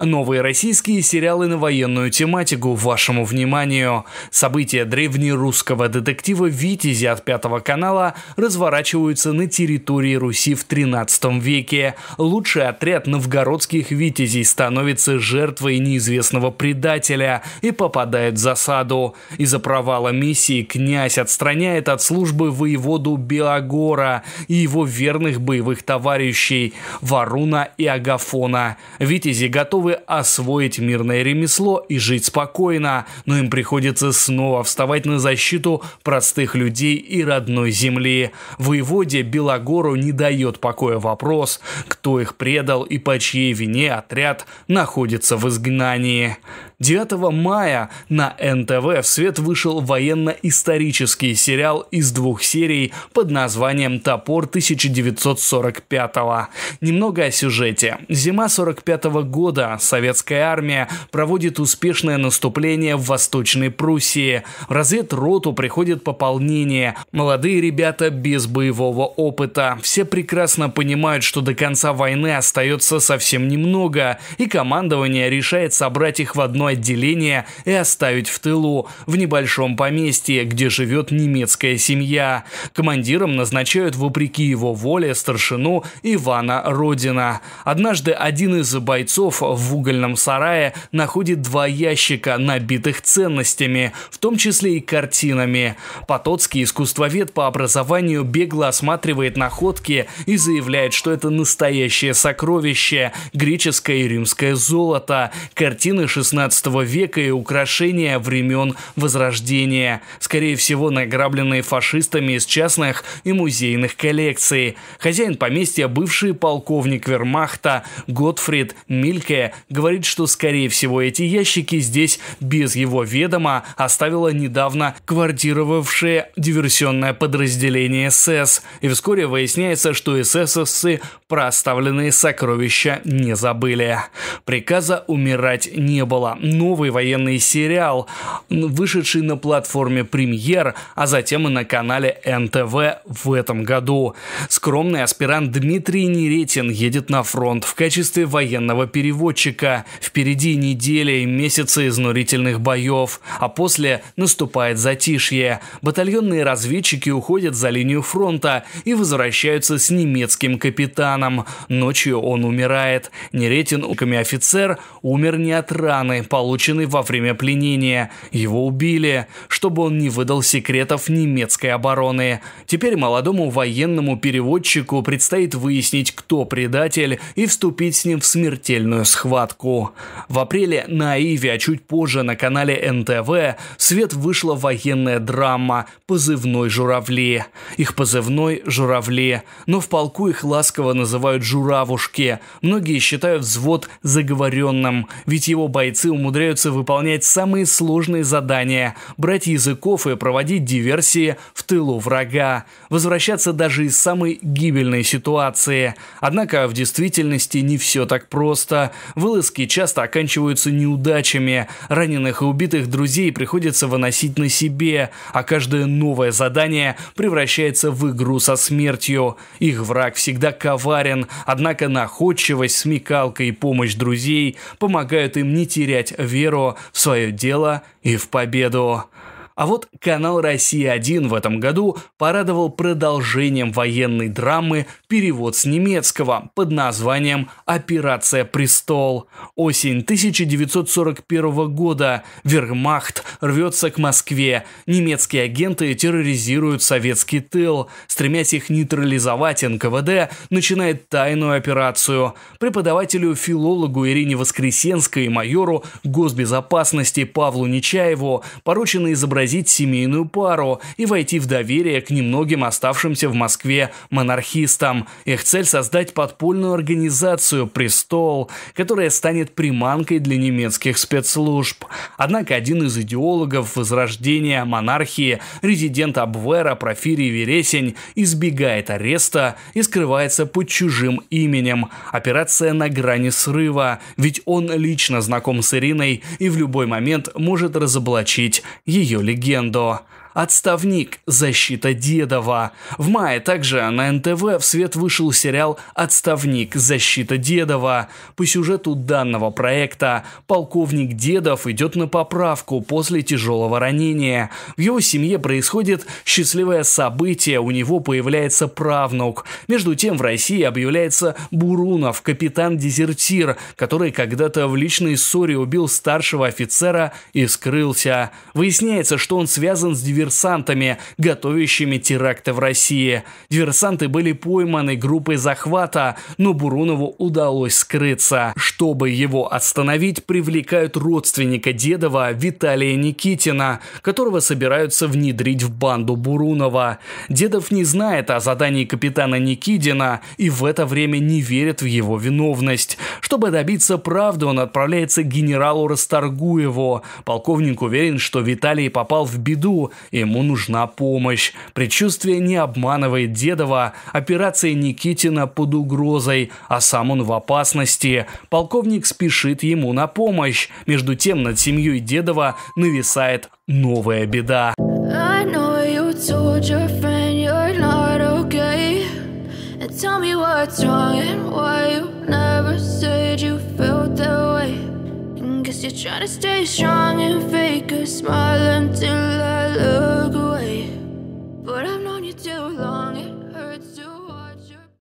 Новые российские сериалы на военную тематику вашему вниманию. События древнерусского детектива «Витязя» от Пятого канала разворачиваются на территории Руси в 13 веке. Лучший отряд новгородских «Витязей» становится жертвой неизвестного предателя и попадает в засаду. Из-за провала миссии князь отстраняет от службы воеводу Белогора и его верных боевых товарищей Варуна и Агафона. «Витязи» готовы готовы освоить мирное ремесло и жить спокойно, но им приходится снова вставать на защиту простых людей и родной земли. Воеводе Белогору не дает покоя вопрос, кто их предал и по чьей вине отряд находится в изгнании. 9 мая на НТВ в свет вышел военно-исторический сериал из двух серий под названием «Топор 1945-го». Немного о сюжете. Зима 45 -го года советская армия проводит успешное наступление в Восточной Пруссии. В разведроту приходит пополнение. Молодые ребята без боевого опыта. Все прекрасно понимают, что до конца войны остается совсем немного, и командование решает собрать их в одной отделение и оставить в тылу, в небольшом поместье, где живет немецкая семья. Командиром назначают вопреки его воле старшину Ивана Родина. Однажды один из бойцов в угольном сарае находит два ящика, набитых ценностями, в том числе и картинами. Потоцкий искусствовед по образованию бегло осматривает находки и заявляет, что это настоящее сокровище, греческое и римское золото, картины 16 XVII века и украшения времен Возрождения, скорее всего награбленные фашистами из частных и музейных коллекций. Хозяин поместья, бывший полковник вермахта Готфрид Мильке, говорит, что скорее всего эти ящики здесь без его ведома оставила недавно квартировавшее диверсионное подразделение СС. И вскоре выясняется, что ССовцы про оставленные сокровища не забыли. Приказа умирать не было, новый военный сериал, вышедший на платформе «Премьер», а затем и на канале НТВ в этом году. Скромный аспирант Дмитрий Неретин едет на фронт в качестве военного переводчика. Впереди недели и месяцы изнурительных боев, а после наступает затишье. Батальонные разведчики уходят за линию фронта и возвращаются с немецким капитаном. Ночью он умирает. Неретин, офицер, умер не от раны, по полученный во время пленения. Его убили, чтобы он не выдал секретов немецкой обороны. Теперь молодому военному переводчику предстоит выяснить, кто предатель, и вступить с ним в смертельную схватку. В апреле на Аиве, а чуть позже на канале НТВ, в свет вышла военная драма «Позывной журавли». Их позывной – журавли, но в полку их ласково называют «журавушки». Многие считают взвод заговоренным, ведь его бойцы умудряются умудряются выполнять самые сложные задания, брать языков и проводить диверсии в тылу врага, возвращаться даже из самой гибельной ситуации. Однако в действительности не все так просто. Вылазки часто оканчиваются неудачами, раненых и убитых друзей приходится выносить на себе, а каждое новое задание превращается в игру со смертью. Их враг всегда коварен, однако находчивость, смекалка и помощь друзей помогают им не терять веру в свое дело и в победу. А вот канал «Россия-1» в этом году порадовал продолжением военной драмы перевод с немецкого под названием «Операция «Престол». Осень 1941 года. Вермахт рвется к Москве. Немецкие агенты терроризируют советский тыл. Стремясь их нейтрализовать, НКВД начинает тайную операцию. Преподавателю-филологу Ирине Воскресенской и майору госбезопасности Павлу Нечаеву поручено изобразить преобразить семейную пару и войти в доверие к немногим оставшимся в Москве монархистам. Их цель – создать подпольную организацию «Престол», которая станет приманкой для немецких спецслужб. Однако один из идеологов возрождения монархии, резидент Абвера Профирий Вересень, избегает ареста и скрывается под чужим именем. Операция на грани срыва, ведь он лично знаком с Ириной и в любой момент может разоблачить ее легенду легенду. «Отставник. Защита Дедова». В мае также на НТВ в свет вышел сериал «Отставник. Защита Дедова». По сюжету данного проекта полковник Дедов идет на поправку после тяжелого ранения. В его семье происходит счастливое событие, у него появляется правнук. Между тем в России объявляется Бурунов, капитан-дезертир, который когда-то в личной ссоре убил старшего офицера и скрылся. Выясняется, что он связан с диверсией диверсантами, готовящими теракты в России. Диверсанты были пойманы группой захвата, но Бурунову удалось скрыться. Чтобы его остановить, привлекают родственника Дедова Виталия Никитина, которого собираются внедрить в банду Бурунова. Дедов не знает о задании капитана Никитина и в это время не верит в его виновность. Чтобы добиться правды, он отправляется к генералу Расторгуеву. Полковник уверен, что Виталий попал в беду Ему нужна помощь. Предчувствие не обманывает Дедова. Операция Никитина под угрозой, а сам он в опасности. Полковник спешит ему на помощь. Между тем над семьей Дедова нависает новая беда. tell me what's wrong and why you never said you you you're trying to stay strong and fake a smile until I look away But I've known you too long